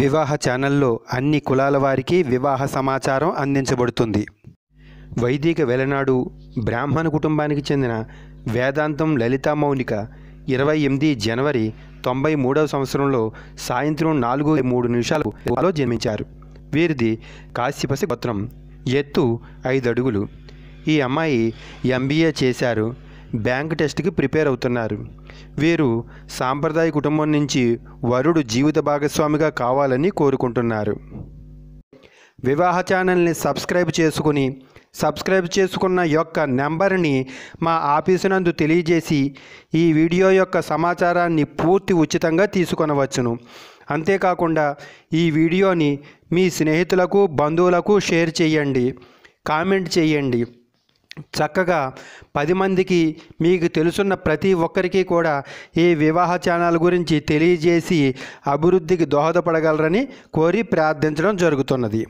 వివాహ ఛానల్లో అన్ని కులాల వారికి వివాహ సమాచారం అందించబడుతుంది వైదిక వెలనాడు బ్రాహ్మణ కుటుంబానికి చెందిన వేదాంతం లలితా మౌనిక ఇరవై ఎనిమిది జనవరి తొంభై మూడవ సంవత్సరంలో సాయంత్రం నాలుగు మూడు నిమిషాలు జన్మించారు వీరిది కాశ్యపసి పత్రం ఎత్తు ఐదు అడుగులు ఈ అమ్మాయి ఎంబీఏ చేశారు బ్యాంక్ టెస్ట్కి ప్రిపేర్ అవుతున్నారు వీరు సాంప్రదాయ కుటుంబం నుంచి వరుడు జీవిత భాగస్వామిగా కావాలని కోరుకుంటున్నారు వివాహ ఛానల్ని సబ్స్క్రైబ్ చేసుకుని సబ్స్క్రైబ్ చేసుకున్న యొక్క నెంబర్ని మా ఆఫీసు నందు తెలియజేసి ఈ వీడియో యొక్క సమాచారాన్ని పూర్తి ఉచితంగా తీసుకొనవచ్చును అంతేకాకుండా ఈ వీడియోని మీ స్నేహితులకు బంధువులకు షేర్ చేయండి కామెంట్ చేయండి చక్కగా పది మందికి మీకు తెలుసున్న ప్రతి ఒక్కరికి కూడా ఈ వివాహ ఛానల్ గురించి తెలియజేసి అభివృద్ధికి దోహదపడగలరని కోరి ప్రార్థించడం జరుగుతున్నది